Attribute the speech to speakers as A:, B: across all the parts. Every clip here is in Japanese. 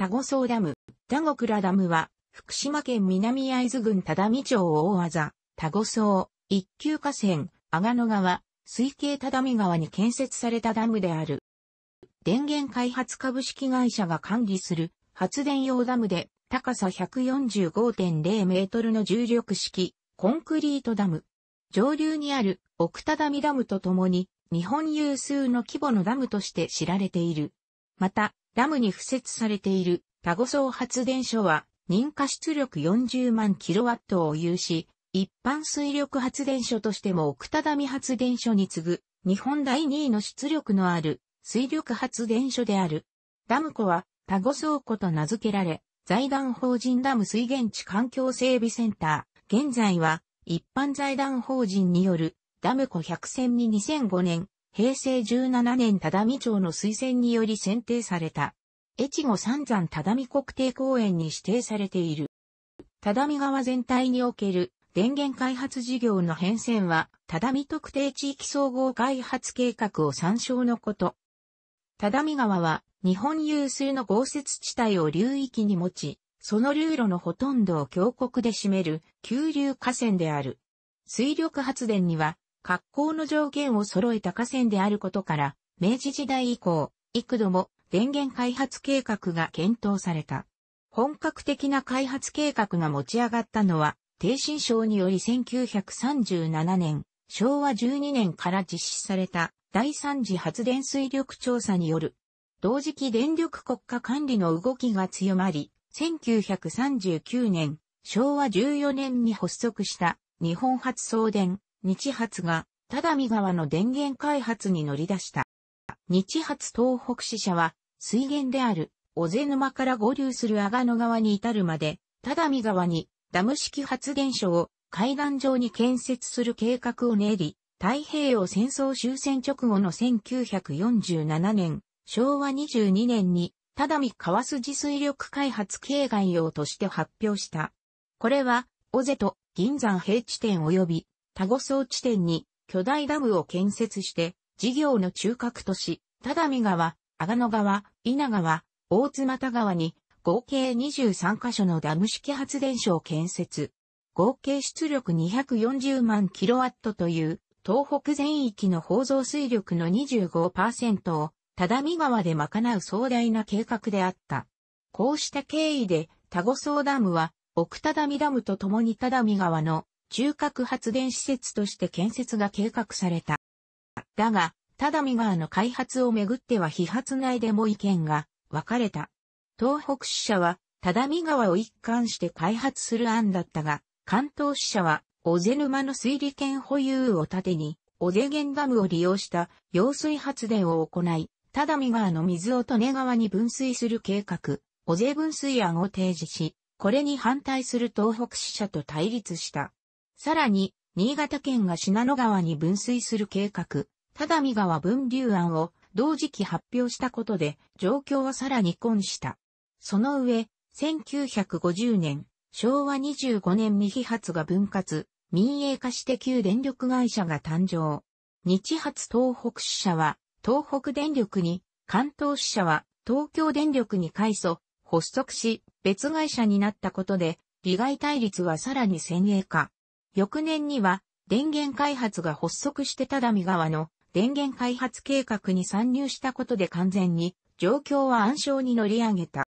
A: 田子荘ダム、田子倉ダムは、福島県南会津郡只見町大技、田子荘、一級河川、阿賀野川、水系只見川に建設されたダムである。電源開発株式会社が管理する発電用ダムで高さ145.0メートルの重力式コンクリートダム。上流にある奥田見ダムとともに日本有数の規模のダムとして知られている。また、ダムに付設されている多誤送発電所は、認可出力40万キロワットを有し、一般水力発電所としても奥多見発電所に次ぐ、日本第2位の出力のある水力発電所である。ダム湖は、多誤倉湖と名付けられ、財団法人ダム水源地環境整備センター、現在は、一般財団法人による、ダム湖百選に2005年、平成17年只見町の推薦により選定された。越後三山只見国定公園に指定されている。只見川全体における電源開発事業の変遷は、只見特定地域総合開発計画を参照のこと。只見川は日本有数の豪雪地帯を流域に持ち、その流路のほとんどを峡谷で占める急流河川である。水力発電には格好の条件を揃えた河川であることから、明治時代以降、幾度も電源開発計画が検討された。本格的な開発計画が持ち上がったのは、低新省により1937年、昭和12年から実施された第3次発電水力調査による、同時期電力国家管理の動きが強まり、1939年、昭和14年に発足した日本発送電日発が、ただ見川の電源開発に乗り出した。日発東北支社は、水源である、小瀬沼から合流する阿賀野川に至るまで、ただ見川に、ダム式発電所を、海岸上に建設する計画を練り、太平洋戦争終戦直後の1947年、昭和22年に、ただ見川筋水力開発計概要として発表した。これは、尾瀬と銀山平地点及び多護層地点に巨大ダムを建設して、事業の中核とし、只見川、阿賀野川、稲川、大津又川に合計23カ所のダム式発電所を建設。合計出力240万キロワットという東北全域の放送水力の25%を只見川で賄う壮大な計画であった。こうした経緯で、多子層ダムは、奥只見ダムと共に只見川の中核発電施設として建設が計画された。だが、只見川の開発をめぐっては批発内でも意見が分かれた。東北支社は、只見川を一貫して開発する案だったが、関東支社は、小瀬沼の水利権保有を盾に、小瀬源ダムを利用した揚水発電を行い、只見川の水を利根川に分水する計画、小瀬分水案を提示し、これに反対する東北支社と対立した。さらに、新潟県が信濃川に分水する計画、只見川分流案を同時期発表したことで、状況はさらに混した。その上、1950年、昭和25年未揮発が分割、民営化して旧電力会社が誕生。日発東北支社は、東北電力に、関東支社は、東京電力に改祖、発足し、別会社になったことで、利害対立はさらに先鋭化。翌年には電源開発が発足して只見川の電源開発計画に参入したことで完全に状況は暗礁に乗り上げた。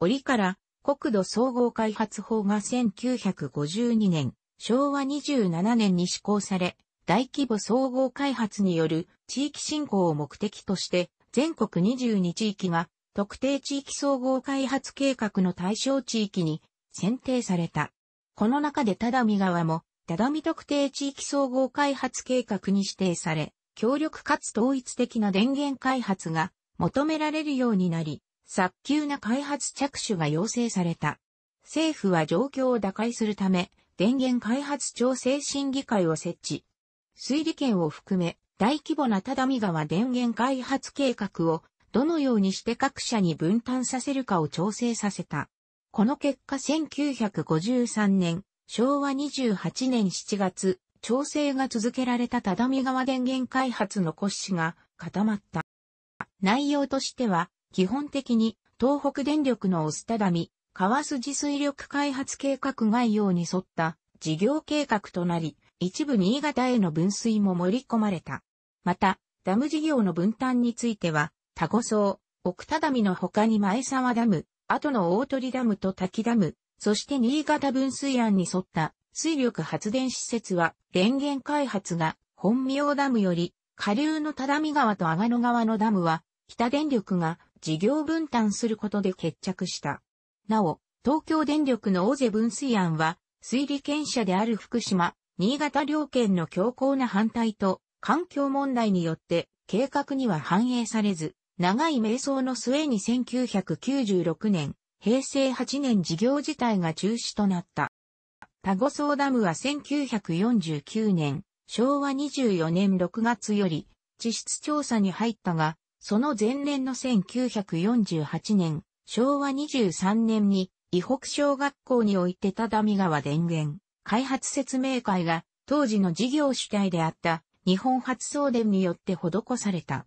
A: 折から国土総合開発法が1952年、昭和27年に施行され、大規模総合開発による地域振興を目的として、全国22地域が特定地域総合開発計画の対象地域に選定された。この中で只見川も、只見特定地域総合開発計画に指定され、強力かつ統一的な電源開発が求められるようになり、早急な開発着手が要請された。政府は状況を打開するため、電源開発調整審議会を設置。水利権を含め、大規模な只見川電源開発計画を、どのようにして各社に分担させるかを調整させた。この結果1953年、昭和28年7月、調整が続けられた只見川電源開発の骨子が固まった。内容としては、基本的に東北電力のオスタダミ、川筋水力開発計画概要に沿った事業計画となり、一部新潟への分水も盛り込まれた。また、ダム事業の分担については、タゴソウ、奥只見の他に前沢ダム、後の大鳥ダムと滝ダム、そして新潟分水案に沿った水力発電施設は、電源開発が本名ダムより、下流の只見川と阿賀野川のダムは、北電力が事業分担することで決着した。なお、東京電力の大瀬分水案は、水利権者である福島、新潟両県の強硬な反対と環境問題によって計画には反映されず、長い瞑想の末に1996年、平成8年事業自体が中止となった。タゴソーダムは1949年、昭和24年6月より地質調査に入ったが、その前年の1948年、昭和23年に、伊北小学校において只見川電源開発説明会が当時の事業主体であった日本発送電によって施された。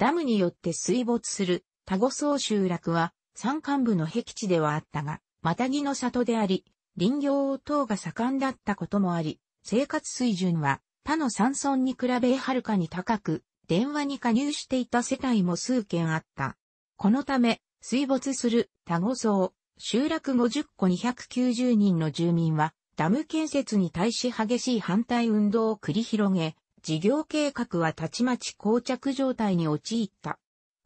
A: ダムによって水没するタゴソウ集落は山間部の僻地ではあったが、マタギの里であり、林業等が盛んだったこともあり、生活水準は他の山村に比べはるかに高く、電話に加入していた世帯も数件あった。このため、水没するタゴソウ、集落50個290人の住民は、ダム建設に対し激しい反対運動を繰り広げ、事業計画はたちまち膠着状態に陥った。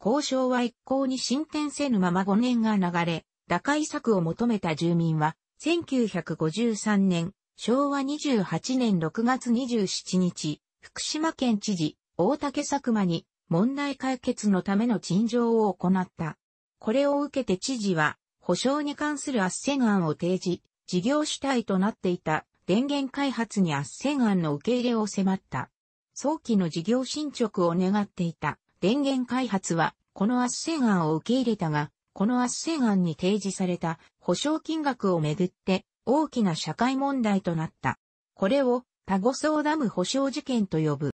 A: 交渉は一向に進展せぬまま5年が流れ、打開策を求めた住民は、1953年、昭和28年6月27日、福島県知事、大竹作間に問題解決のための陳情を行った。これを受けて知事は、保証に関する圧旋案を提示、事業主体となっていた電源開発に圧旋案の受け入れを迫った。早期の事業進捗を願っていた電源開発は、この圧政案を受け入れたが、この圧政案に提示された保証金額をめぐって大きな社会問題となった。これをタゴソーダム保証事件と呼ぶ。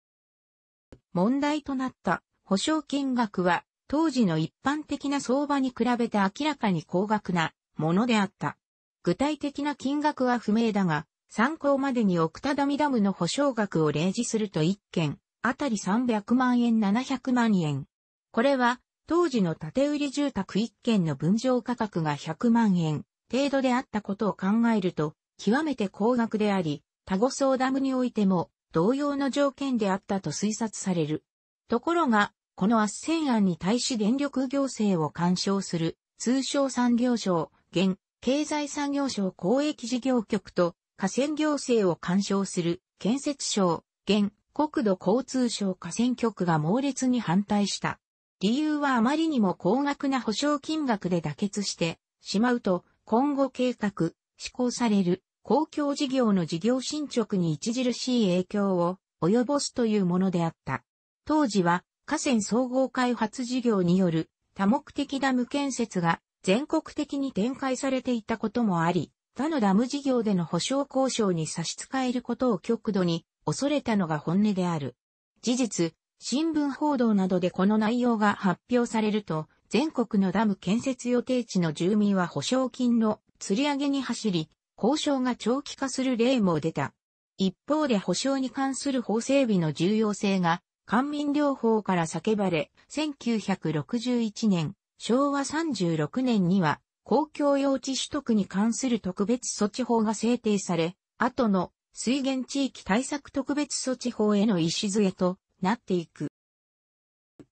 A: 問題となった保証金額は当時の一般的な相場に比べて明らかに高額なものであった。具体的な金額は不明だが、参考までに奥多摩ダムの保証額を例示すると1件、あたり300万円700万円。これは、当時の建売住宅1件の分譲価格が100万円程度であったことを考えると、極めて高額であり、タゴソダムにおいても同様の条件であったと推察される。ところが、この圧線案に対し電力行政を干渉する、通商産業省、現、経済産業省公益事業局と河川行政を干渉する建設省、現国土交通省河川局が猛烈に反対した。理由はあまりにも高額な保証金額で妥結してしまうと、今後計画、施行される公共事業の事業進捗に著しい影響を及ぼすというものであった。当時は河川総合開発事業による多目的ダム建設が全国的に展開されていたこともあり、他のダム事業での保証交渉に差し支えることを極度に恐れたのが本音である。事実、新聞報道などでこの内容が発表されると、全国のダム建設予定地の住民は保証金の釣り上げに走り、交渉が長期化する例も出た。一方で保証に関する法整備の重要性が、官民両方から叫ばれ、1961年、昭和36年には、公共用地取得に関する特別措置法が制定され、後の水源地域対策特別措置法への礎となっていく。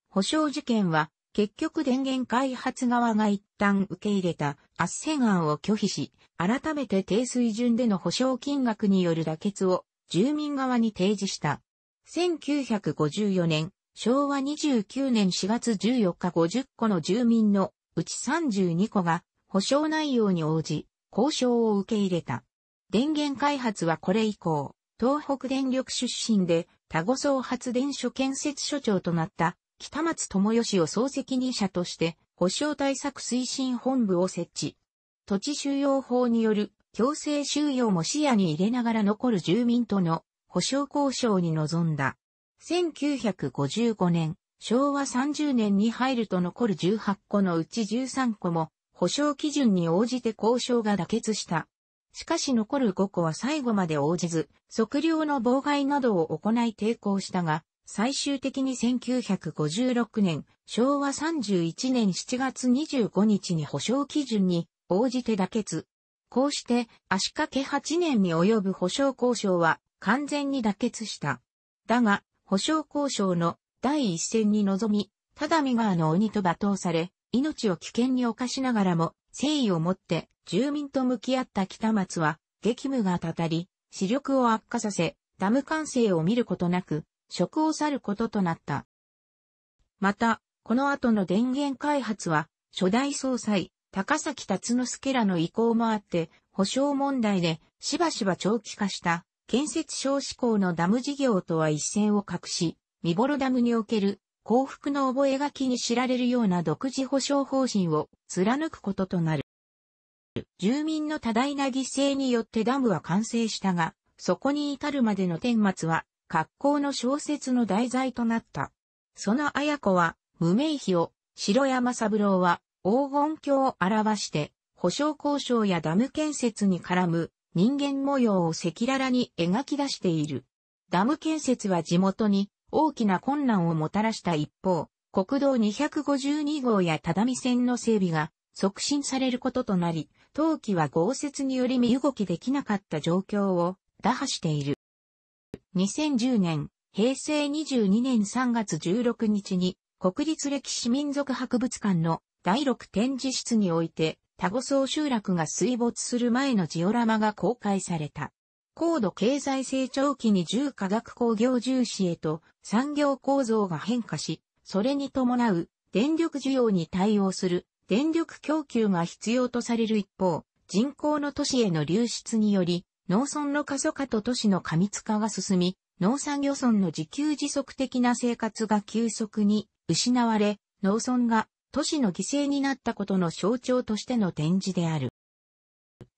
A: 保証事件は、結局電源開発側が一旦受け入れた圧旋案を拒否し、改めて低水準での保証金額による妥結を住民側に提示した。1954年、昭和29年4月14日50個の住民のうち32個が保証内容に応じ、交渉を受け入れた。電源開発はこれ以降、東北電力出身で、多後総発電所建設所長となった、北松智義を総責任者として、保障対策推進本部を設置。土地収容法による強制収容も視野に入れながら残る住民との保障交渉に臨んだ。1955年、昭和30年に入ると残る18個のうち13個も保証基準に応じて交渉が妥結した。しかし残る5個は最後まで応じず、測量の妨害などを行い抵抗したが、最終的に1956年、昭和31年7月25日に保証基準に応じて妥結。こうして、足掛け8年に及ぶ保証交渉は完全に妥結した。だが、保証交渉の第一線に臨み、ただ見川の鬼と罵倒され、命を危険に犯しながらも、誠意を持って住民と向き合った北松は、激務がたたり、視力を悪化させ、ダム完成を見ることなく、職を去ることとなった。また、この後の電源開発は、初代総裁、高崎達之助らの意向もあって、保障問題で、しばしば長期化した、建設少子校のダム事業とは一線を画し、見頃ダムにおける幸福の覚書に知られるような独自保障方針を貫くこととなる。住民の多大な犠牲によってダムは完成したが、そこに至るまでの顛末は、格好の小説の題材となった。その綾子は、無名碑を、城山三郎は、黄金鏡を表して、保障交渉やダム建設に絡む人間模様を赤裸々に描き出している。ダム建設は地元に大きな困難をもたらした一方、国道252号や只見線の整備が促進されることとなり、冬季は豪雪により身動きできなかった状況を打破している。2010年、平成22年3月16日に国立歴史民族博物館の第6展示室において、タゴソウ集落が水没する前のジオラマが公開された。高度経済成長期に重化学工業重視へと産業構造が変化し、それに伴う電力需要に対応する電力供給が必要とされる一方、人口の都市への流出により、農村の過疎化と都市の過密化が進み、農産漁村の自給自足的な生活が急速に失われ、農村が都市の犠牲になったことの象徴としての展示である。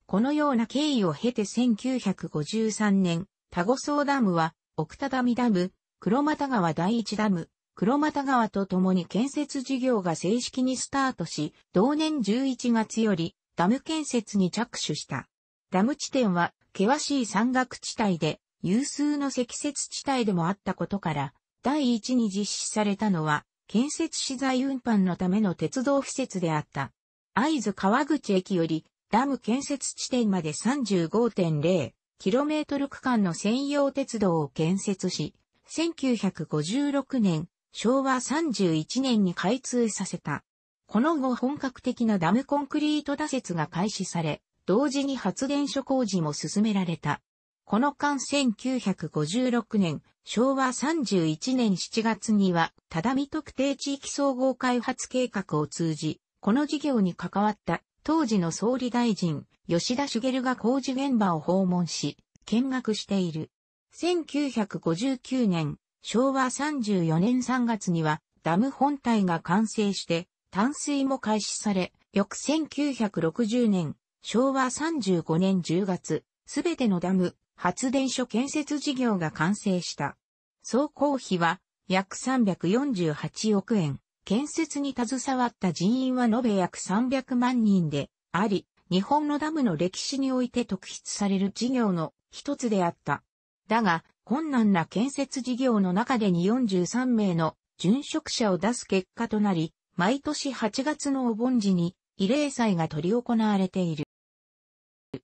A: このような経緯を経て1953年、タゴソダムは、奥多摩ダム、黒又川第一ダム、黒又川と共に建設事業が正式にスタートし、同年11月よりダム建設に着手した。ダム地点は険しい山岳地帯で有数の積雪地帯でもあったことから、第一に実施されたのは建設資材運搬のための鉄道施設であった。会津川口駅よりダム建設地点まで 35.0km 区間の専用鉄道を建設し、1956年、昭和31年に開通させた。この後本格的なダムコンクリート打設が開始され、同時に発電所工事も進められた。この間1956年、昭和31年7月には、只見特定地域総合開発計画を通じ、この事業に関わった当時の総理大臣、吉田茂が工事現場を訪問し、見学している。1959年、昭和34年3月には、ダム本体が完成して、淡水も開始され、翌1960年、昭和35年10月、すべてのダム、発電所建設事業が完成した。総工費は約348億円。建設に携わった人員は延べ約300万人であり、日本のダムの歴史において特筆される事業の一つであった。だが、困難な建設事業の中でに43名の殉職者を出す結果となり、毎年8月のお盆時に慰霊祭が取り行われている。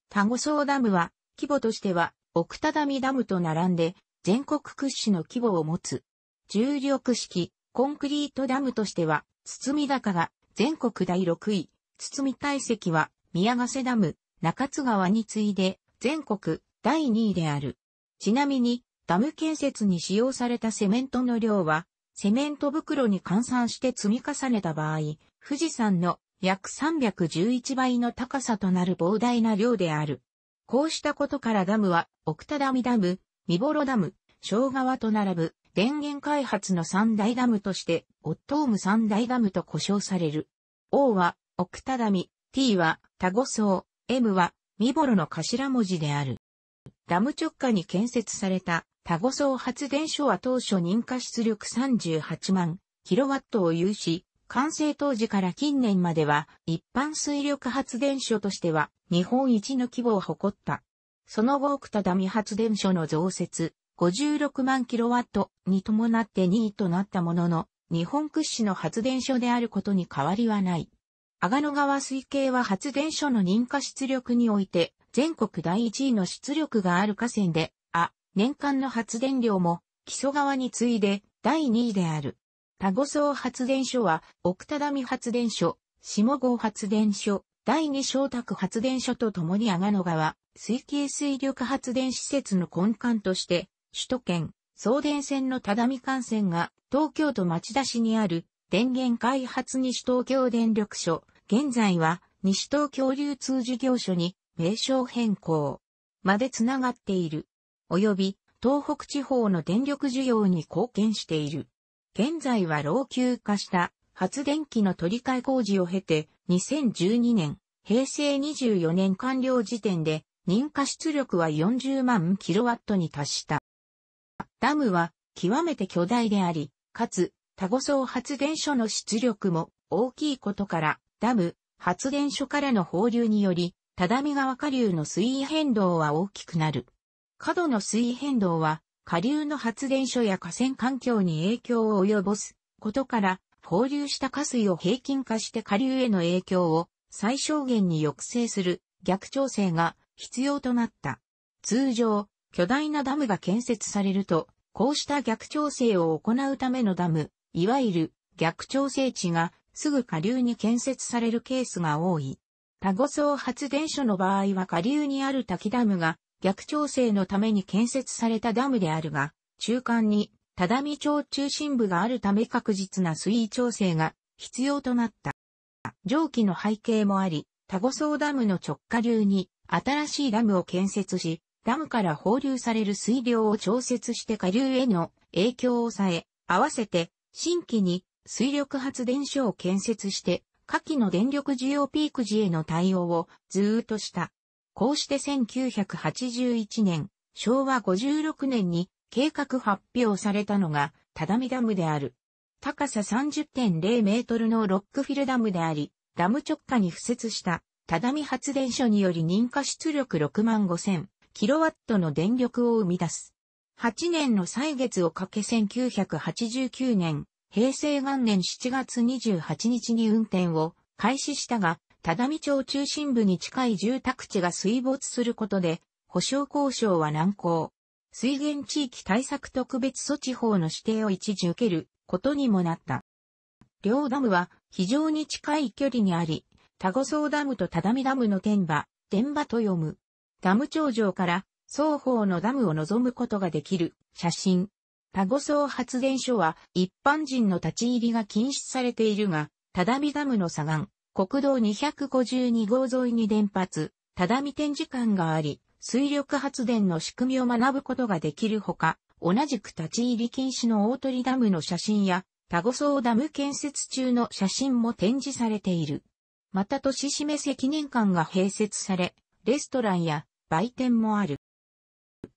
A: タゴソウダムは、規模としては、奥ダミダムと並んで、全国屈指の規模を持つ。重力式、コンクリートダムとしては、包み高が全国第6位、包み体積は宮ヶ瀬ダム、中津川に次いで全国第2位である。ちなみに、ダム建設に使用されたセメントの量は、セメント袋に換算して積み重ねた場合、富士山の約311倍の高さとなる膨大な量である。こうしたことからダムは、奥多ダミダム、三幌ダム、小川と並ぶ電源開発の三大ダムとして、オットーム三大ダムと呼称される。O は、奥ダミ、T は、タゴソウ、M は、ミボロの頭文字である。ダム直下に建設された、タゴソウ発電所は当初認可出力38万、キロワットを有し、完成当時から近年までは一般水力発電所としては日本一の規模を誇った。その後奥ダミ発電所の増設、56万キロワットに伴って2位となったものの、日本屈指の発電所であることに変わりはない。阿賀野川水系は発電所の認可出力において、全国第1位の出力がある河川で、あ、年間の発電量も、木曽川に次いで第2位である。田五層発電所は、奥只見発電所、下郷発電所、第2小宅発電所とともに阿賀野川、水系水力発電施設の根幹として、首都圏、送電線の只見幹線が東京都町田市にある電源開発西東京電力所、現在は西東京流通事業所に名称変更までつながっている。及び東北地方の電力需要に貢献している。現在は老朽化した発電機の取り替え工事を経て2012年、平成24年完了時点で認可出力は40万キロワットに達した。ダムは極めて巨大であり、かつ、多護層発電所の出力も大きいことから、ダム、発電所からの放流により、只見川下流の水位変動は大きくなる。過度の水位変動は、下流の発電所や河川環境に影響を及ぼすことから、放流した下水を平均化して下流への影響を最小限に抑制する逆調整が必要となった。通常、巨大なダムが建設されると、こうした逆調整を行うためのダム、いわゆる逆調整地がすぐ下流に建設されるケースが多い。ゴソ層発電所の場合は下流にある滝ダムが逆調整のために建設されたダムであるが、中間に只見町中心部があるため確実な水位調整が必要となった。上記の背景もあり、ゴソ層ダムの直下流に新しいダムを建設し、ダムから放流される水量を調節して下流への影響を抑え、合わせて新規に水力発電所を建設して、下記の電力需要ピーク時への対応をずーっとした。こうして1981年、昭和56年に計画発表されたのが、タダミダムである。高さ30.0メートルのロックフィルダムであり、ダム直下に付設した、ダミ発電所により認可出力6万5000キロワットの電力を生み出す。8年の歳月をかけ1989年、平成元年7月28日に運転を開始したが、只見町中心部に近い住宅地が水没することで、保証交渉は難航。水源地域対策特別措置法の指定を一時受けることにもなった。両ダムは非常に近い距離にあり、多ゴ総ダムと只見ダムの天馬、天馬と読む。ダム頂上から双方のダムを望むことができる写真。タゴソウ発電所は一般人の立ち入りが禁止されているが、ダ見ダムの左岸、国道252号沿いに電発、ダ見展示館があり、水力発電の仕組みを学ぶことができるほか、同じく立ち入り禁止の大鳥ダムの写真や、タゴソウダム建設中の写真も展示されている。また、年締め記念館が併設され、レストランや売店もある。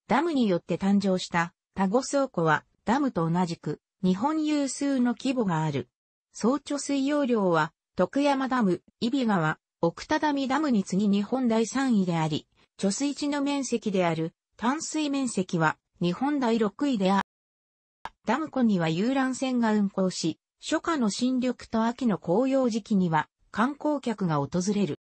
A: ダムによって誕生した田子倉庫はダムと同じく日本有数の規模がある。総貯水容量は徳山ダム、伊比川、奥只見ダムに次日本第3位であり、貯水池の面積である淡水面積は日本第6位である。ダム湖には遊覧船が運航し、初夏の新緑と秋の紅葉時期には観光客が訪れる。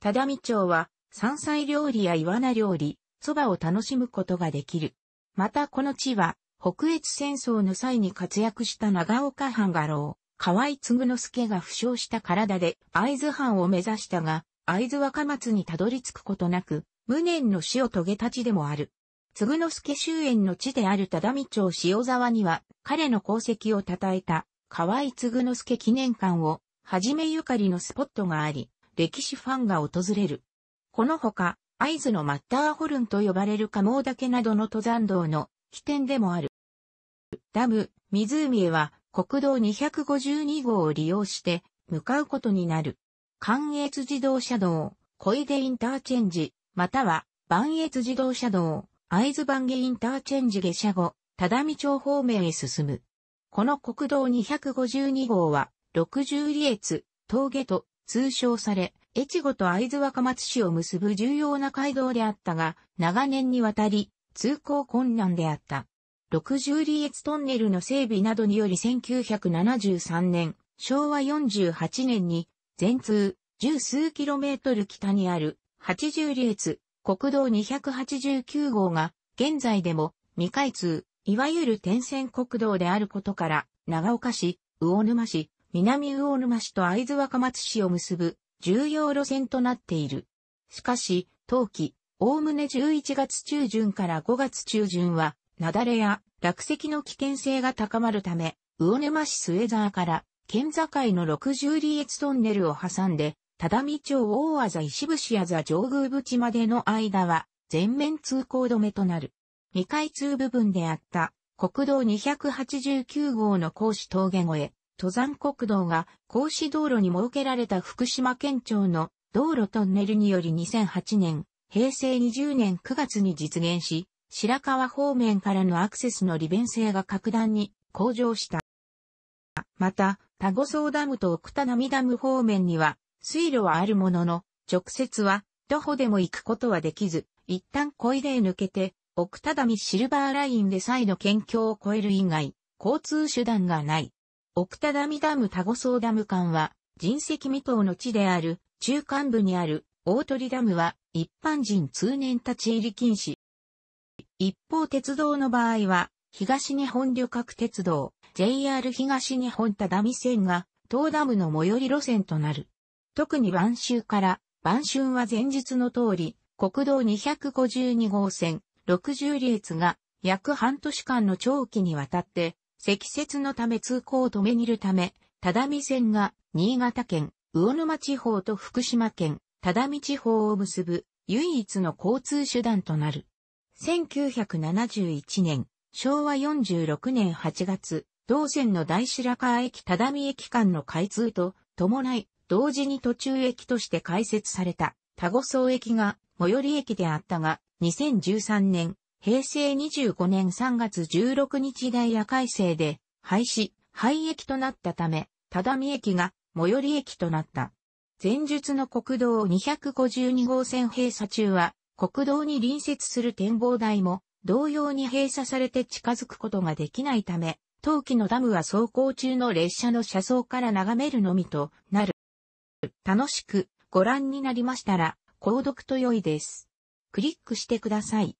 A: 只見町は山菜料理やイワナ料理、蕎麦を楽しむことができる。またこの地は、北越戦争の際に活躍した長岡藩画廊、河合継之助が負傷した体で会津藩を目指したが、会津若松にたどり着くことなく、無念の死を遂げた地でもある。継之助終焉の地である只見町塩沢には、彼の功績を称えた、河合継之助記念館を、はじめゆかりのスポットがあり、歴史ファンが訪れる。このほか、合図のマッターホルンと呼ばれる加茂岳などの登山道の起点でもある。ダム、湖へは国道252号を利用して向かうことになる。関越自動車道、小出インターチェンジ、または、万越自動車道、合津万下インターチェンジ下車後、只見町方面へ進む。この国道252号は、六十里越、峠と通称され、越後と会津若松市を結ぶ重要な街道であったが、長年にわたり通行困難であった。60里越トンネルの整備などにより1973年、昭和48年に、全通、十数キロメートル北にある、80里越、国道289号が、現在でも未開通、いわゆる天線国道であることから、長岡市、魚沼市、南魚沼市と会津若松市を結ぶ重要路線となっている。しかし、冬季、おおむね11月中旬から5月中旬は、雪崩や落石の危険性が高まるため、魚沼市末沢から県境の60里越トンネルを挟んで、只見町大字石伏あざ上宮淵までの間は全面通行止めとなる。未開通部分であった国道289号の甲子峠越え、登山国道が格子道路に設けられた福島県庁の道路トンネルにより2008年、平成20年9月に実現し、白川方面からのアクセスの利便性が格段に向上した。また、田子荘ダムと奥田波ダム方面には水路はあるものの、直接は徒歩でも行くことはできず、一旦小出へ抜けて、奥田波シルバーラインで再度県境を越える以外、交通手段がない。奥多ダミダム多護層ダム間は、人石未踏の地である、中間部にある、大鳥ダムは、一般人通年立ち入り禁止。一方鉄道の場合は、東日本旅客鉄道、JR 東日本ダミ線が、東ダムの最寄り路線となる。特に晩秋から、晩春は前日の通り、国道252号線、60列が、約半年間の長期にわたって、積雪のため通行を止めにるため、只見線が新潟県、魚沼地方と福島県、只見地方を結ぶ唯一の交通手段となる。1971年、昭和46年8月、同線の大白川駅只見駅間の開通と伴い、同時に途中駅として開設された、田後総駅が最寄り駅であったが、2013年、平成25年3月16日ダイヤ改正で、廃止、廃駅となったため、只見駅が最寄り駅となった。前述の国道252号線閉鎖中は、国道に隣接する展望台も同様に閉鎖されて近づくことができないため、冬季のダムは走行中の列車の車窓から眺めるのみとなる。楽しくご覧になりましたら、購読と良いです。クリックしてください。